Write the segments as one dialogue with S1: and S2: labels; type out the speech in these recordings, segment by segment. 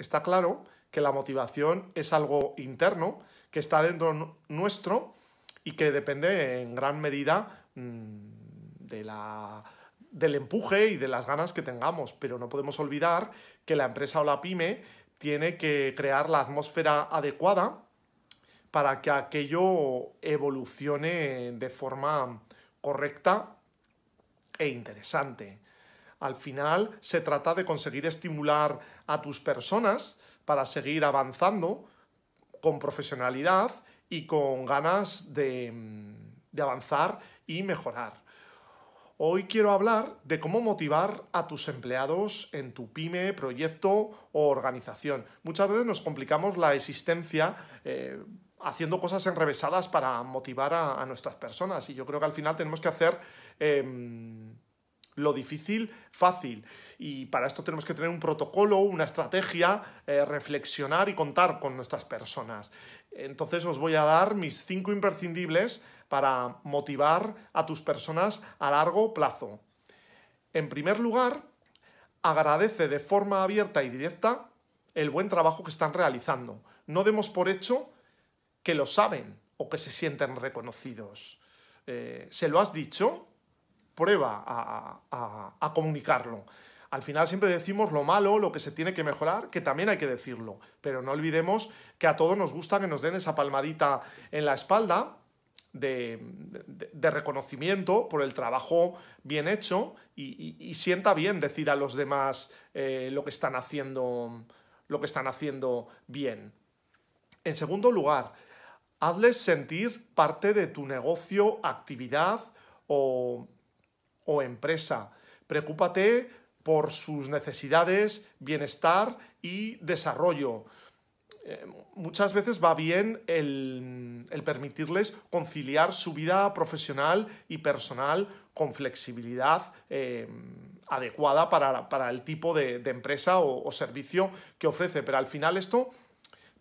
S1: está claro que la motivación es algo interno, que está dentro nuestro y que depende en gran medida mm, del empuje y de las ganas que tengamos, pero no podemos olvidar que la empresa o la pyme tiene que crear la atmósfera adecuada para que aquello evolucione de forma correcta e interesante. Al final se trata de conseguir estimular a tus personas para seguir avanzando con profesionalidad y con ganas de, mm, avanzar y mejorar. Hoy quiero hablar de cómo motivar a tus empleados en tu pyme, proyecto o organización. Muchas veces nos complicamos la existencia eh, haciendo cosas enrevesadas para motivar a, nuestras personas y yo creo que al final tenemos que hacer em, lo difícil fácil. Y para esto tenemos que tener un protocolo, una estrategia, eh, reflexionar y contar con nuestras personas. Entonces os voy a dar mis cinco imprescindibles para motivar a tus personas a largo plazo. En primer lugar, agradece de forma abierta y directa el buen trabajo que están realizando. No demos por hecho que lo saben o que se sienten reconocidos. Eh, ¿Se lo has dicho? prueba a, comunicarlo. Al final siempre decimos lo malo, lo que se tiene que mejorar, que también hay que decirlo, pero no olvidemos que a todos nos gusta que nos den esa palmadita en la espalda de, reconocimiento por el trabajo bien hecho y, sienta bien decir a los demás eh, lo, que están haciendo, lo que están haciendo bien. En segundo lugar, hazles sentir parte de tu negocio, actividad o o empresa. Preocúpate por sus necesidades, bienestar y desarrollo. Eh, muchas veces va bien el, permitirles conciliar su vida profesional y personal con flexibilidad eh, adecuada para, el tipo de, empresa o servicio que ofrece. Pero al final esto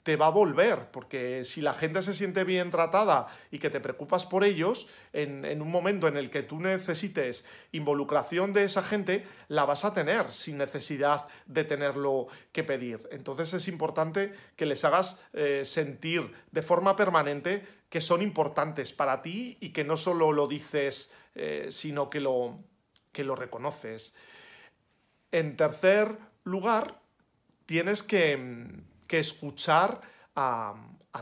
S1: te va a volver, porque si la gente se siente bien tratada y que te preocupas por ellos, en, un momento en el que tú necesites involucración de esa gente, la vas a tener sin necesidad de tenerlo que pedir. Entonces es importante que les hagas eh, sentir de forma permanente que son importantes para ti y que no solo lo dices, eh, sino que lo, que lo reconoces. En tercer lugar, tienes que mm, que escuchar a,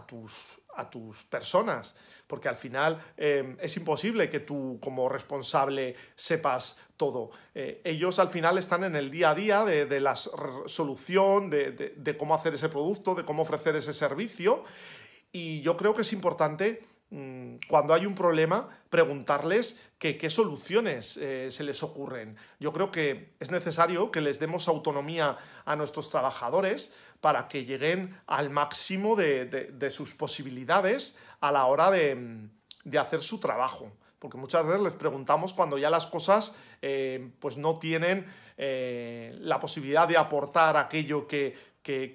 S1: tus a tus personas, porque al final em, es imposible que tú como responsable sepas todo. Eh, ellos al final están en el día a día de, la solución, de, de, cómo hacer ese producto, de cómo ofrecer ese servicio, y yo creo que es importante Mm, cuando hay un problema, preguntarles qué soluciones eh, se les ocurren. Yo creo que es necesario que les demos autonomía a nuestros trabajadores para que lleguen al máximo de, sus posibilidades a la hora mm, de, hacer su trabajo. Porque muchas veces les preguntamos cuando ya las cosas eh, pues no tienen eh, la posibilidad de aportar aquello que,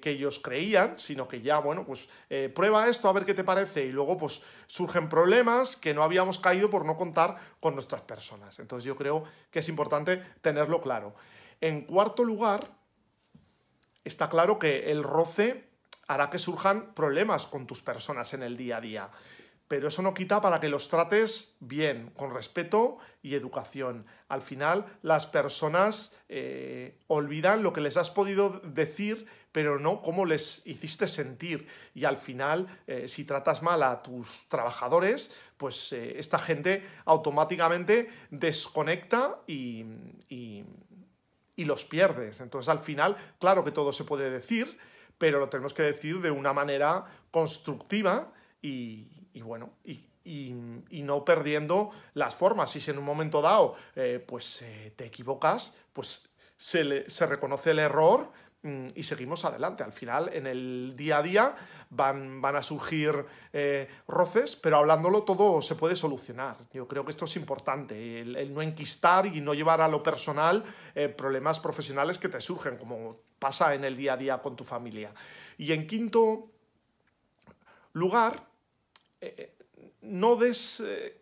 S1: que, ellos creían, sino que ya, bueno, pues eh, prueba esto a ver qué te parece y luego pues surgen problemas que no habíamos caído por no contar con nuestras personas. Entonces yo creo que es importante tenerlo claro. En cuarto lugar, está claro que el roce hará que surjan problemas con tus personas en el día a día pero eso no quita para que los trates bien, con respeto y educación. Al final, las personas eh, olvidan lo que les has podido decir, pero no cómo les hiciste sentir. Y al final, eh, si tratas mal a tus trabajadores, pues eh, esta gente automáticamente desconecta y, y los pierdes. Entonces, al final, claro que todo se puede decir, pero lo tenemos que decir de una manera constructiva y, y bueno, y, no perdiendo las formas. Y Si en un momento dado eh, pues eh, te equivocas, pues se, se reconoce el error mm, y seguimos adelante. Al final, en el día a día van, van a surgir eh, roces, pero hablándolo todo se puede solucionar. Yo creo que esto es importante, el no enquistar y no llevar a lo personal problemas profesionales que te surgen, como pasa en el día a día con tu familia. Y en quinto lugar, no des... Eh,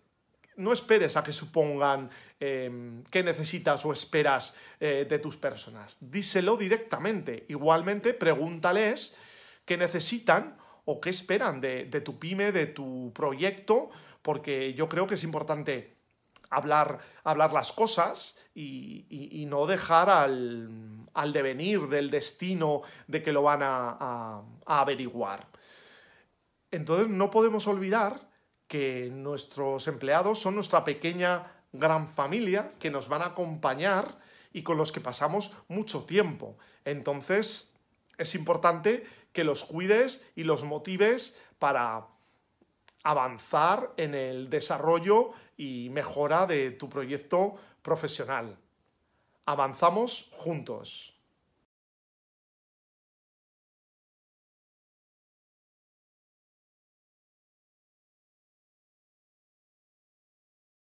S1: no esperes a que supongan em, qué necesitas o esperas eh, de tus personas. Díselo directamente. Igualmente, pregúntales qué necesitan o qué esperan de, tu pyme, de tu proyecto, porque yo creo que es importante hablar, hablar las cosas y, no dejar al, devenir del destino de que lo van a averiguar. Entonces no podemos olvidar que nuestros empleados son nuestra pequeña gran familia que nos van a acompañar y con los que pasamos mucho tiempo. Entonces es importante que los cuides y los motives para avanzar en el desarrollo y mejora de tu proyecto profesional. Avanzamos juntos.